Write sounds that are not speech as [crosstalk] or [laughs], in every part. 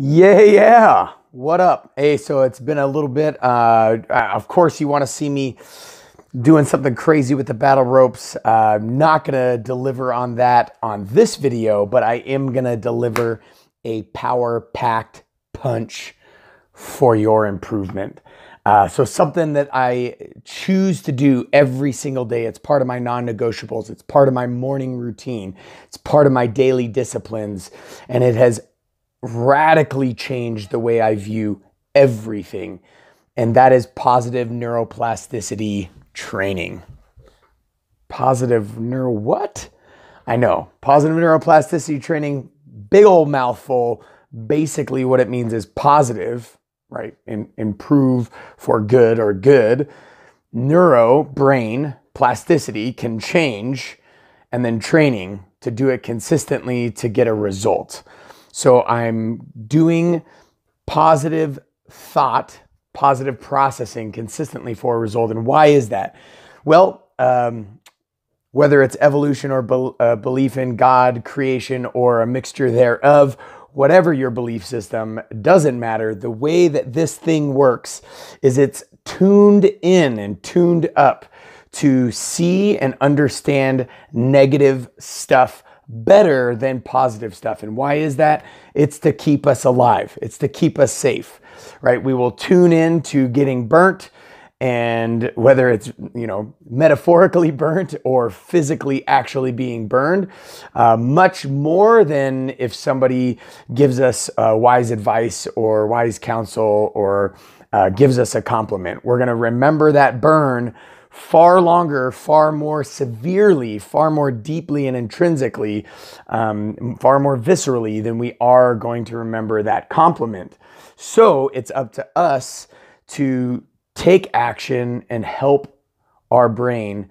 Yeah, yeah. What up? Hey, so it's been a little bit. Uh, of course, you want to see me doing something crazy with the battle ropes. Uh, I'm not going to deliver on that on this video, but I am going to deliver a power-packed punch for your improvement. Uh, so something that I choose to do every single day. It's part of my non-negotiables. It's part of my morning routine. It's part of my daily disciplines. And it has radically changed the way I view everything, and that is positive neuroplasticity training. Positive neuro what? I know. Positive neuroplasticity training, big old mouthful. Basically, what it means is positive, right? In, improve for good or good. Neuro, brain, plasticity can change, and then training to do it consistently to get a result. So I'm doing positive thought, positive processing consistently for a result. And why is that? Well, um, whether it's evolution or be- uh, belief in God, creation, or a mixture thereof, whatever your belief system, doesn't matter. The way that this thing works is it's tuned in and tuned up to see and understand negative stuff better than positive stuff. And why is that? It's to keep us alive, it's to keep us safe, right? We will tune in to getting burnt and whether it's you know metaphorically [laughs] burnt or physically actually being burned uh, much more than if somebody gives us uh, wise advice or wise counsel or uh, gives us a compliment we're going to remember that burn far longer, far more severely, far more deeply and intrinsically, um, far more viscerally than we are going to remember that compliment. So it's up to us to take action and help our brain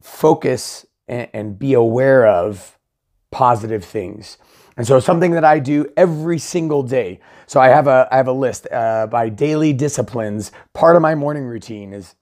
focus and, and be aware of positive things. And so something that I do every single day. So I have a I have a list uh, by daily disciplines. Part of my morning routine is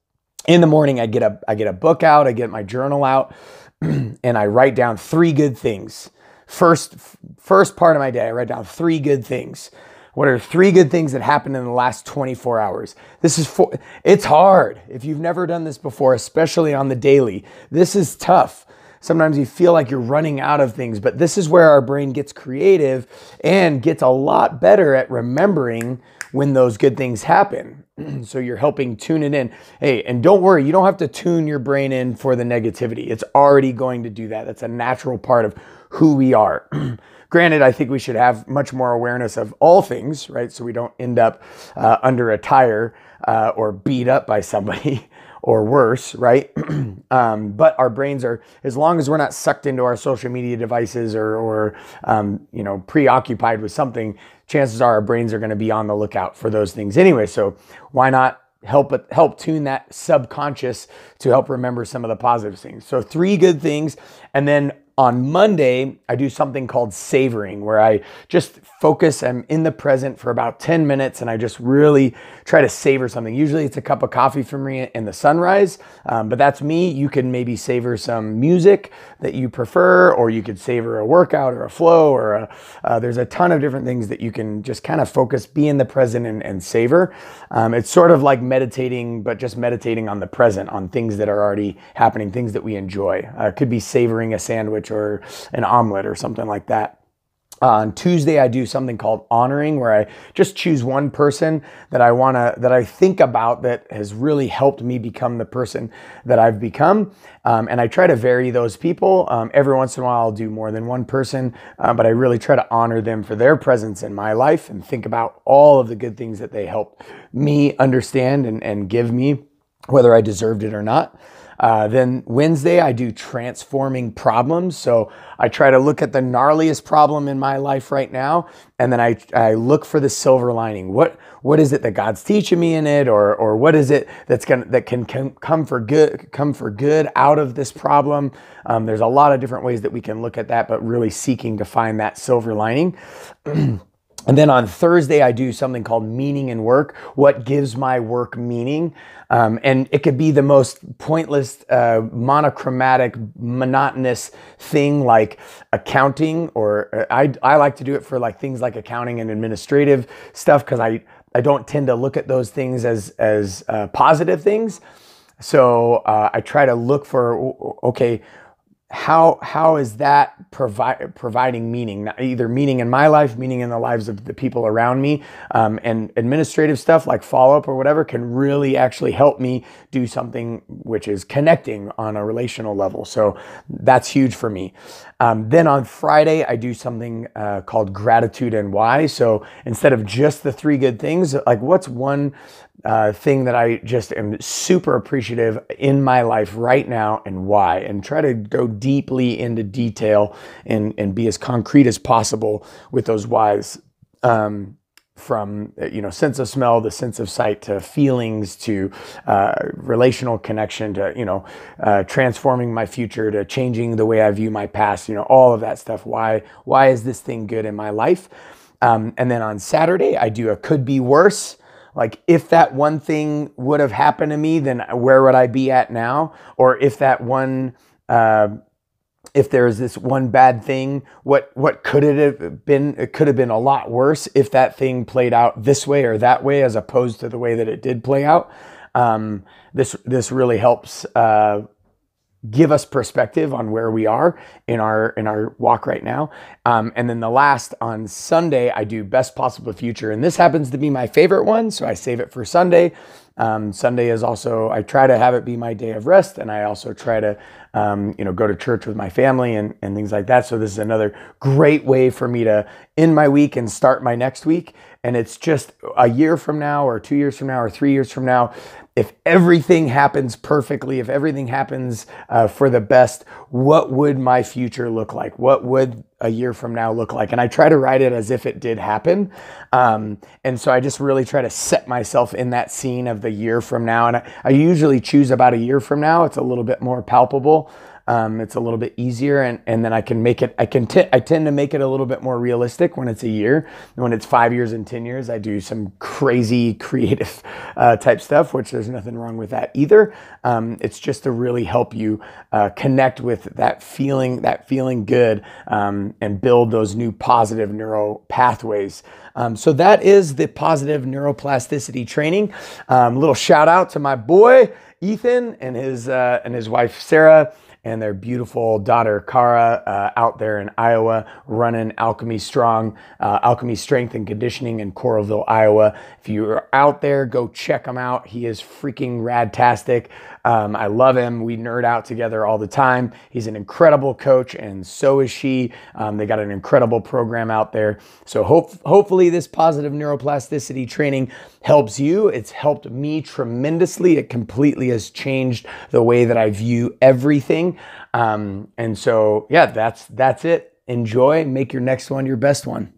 in the morning, I get a, I get a book out, I get my journal out, [clears throat] and I write down three good things. First, first part of my day, I write down three good things. What are three good things that happened in the last 24 hours? This is for, it's hard. If you've never done this before, especially on the daily, this is tough. Sometimes you feel like you're running out of things, but this is where our brain gets creative and gets a lot better at remembering when those good things happen. [clears throat] so you're helping tune it in. Hey, and don't worry, you don't have to tune your brain in for the negativity. It's already going to do that. That's a natural part of who we are. [clears throat] Granted, I think we should have much more awareness of all things, right? So we don't end up uh, under a tire uh, or beat up by somebody. [laughs] or worse, right? [clears throat] um, but our brains are, as long as we're not sucked into our social media devices or, or um, you know, preoccupied with something, chances are our brains are going to be on the lookout for those things anyway. So why not help help tune that subconscious to help remember some of the positive things. So three good things, and then on Monday, I do something called savoring, where I just focus, I'm in the present for about 10 minutes, and I just really try to savor something. Usually it's a cup of coffee for me in the sunrise, um, but that's me. You can maybe savor some music that you prefer, or you could savor a workout or a flow, or a, uh, there's a ton of different things that you can just kind of focus, be in the present, and, and savor. Um, it's sort of like meditating, but just meditating on the present, on things that are already happening, things that we enjoy. Uh, could be savoring a sandwich sandwich or an omelet or something like that. Uh, on Tuesday, I do something called honoring, where I just choose one person that I wanna that I think about that has really helped me become the person that I've become, um, and I try to vary those people. Um, every once in a while, I'll do more than one person, uh, but I really try to honor them for their presence in my life and think about all of the good things that they helped me understand and, and give me, whether I deserved it or not. Uh, then Wednesday, I do transforming problems. So I try to look at the gnarliest problem in my life right now, and then I, I look for the silver lining. What what is it that God's teaching me in it, or or what is it that's gonna that can com- come for good come for good out of this problem? Um, there's a lot of different ways that we can look at that, but really seeking to find that silver lining. [clears throat] And then on Thursday, I do something called Meaning in Work. What gives my work meaning? Um, and it could be the most pointless, uh, monochromatic, monotonous thing like accounting, or uh, I, I like to do it for like things like accounting and administrative stuff because I, I don't tend to look at those things as, as uh, positive things. So uh, I try to look for, okay, how how is that provi- providing meaning either meaning in my life meaning in the lives of the people around me um, and administrative stuff like follow-up or whatever can really actually help me do something which is connecting on a relational level so that's huge for me um, then on friday i do something uh, called gratitude and why so instead of just the three good things like what's one uh, thing that I just am super appreciative in my life right now and why, and try to go deeply into detail and, and be as concrete as possible with those whys. Um, from you know sense of smell the sense of sight to feelings to uh, relational connection to you know uh, transforming my future to changing the way i view my past you know all of that stuff why why is this thing good in my life um, and then on saturday i do a could be worse like if that one thing would have happened to me then where would i be at now or if that one uh, if there is this one bad thing what what could it have been it could have been a lot worse if that thing played out this way or that way as opposed to the way that it did play out um, this this really helps uh, give us perspective on where we are in our in our walk right now. Um, and then the last on Sunday, I do best possible future, and this happens to be my favorite one, so I save it for Sunday. Um, Sunday is also I try to have it be my day of rest, and I also try to um, you know, go to church with my family and, and things like that. So this is another great way for me to end my week and start my next week. And it's just a year from now, or two years from now, or three years from now. If everything happens perfectly, if everything happens uh, for the best, what would my future look like? What would a year from now look like? And I try to write it as if it did happen. Um, and so I just really try to set myself in that scene of the year from now. And I, I usually choose about a year from now, it's a little bit more palpable. Um, it's a little bit easier and, and then I can make it, I can, t- I tend to make it a little bit more realistic when it's a year. When it's five years and 10 years, I do some crazy [laughs] creative uh, type stuff, which there's nothing wrong with that either. Um, it's just to really help you uh, connect with that feeling, that feeling good um, and build those new positive neural pathways. Um, so that is the positive neuroplasticity training. Um, little shout out to my boy. Ethan and his uh, and his wife Sarah and their beautiful daughter Kara uh, out there in Iowa running Alchemy Strong, uh, Alchemy Strength and Conditioning in Coralville, Iowa. If you're out there, go check him out. He is freaking radtastic. Um, I love him. We nerd out together all the time. He's an incredible coach, and so is she. Um, they got an incredible program out there. So hope, hopefully, this positive neuroplasticity training helps you. It's helped me tremendously. It completely has changed the way that I view everything um, and so, yeah, that's that's it. Enjoy. Make your next one your best one.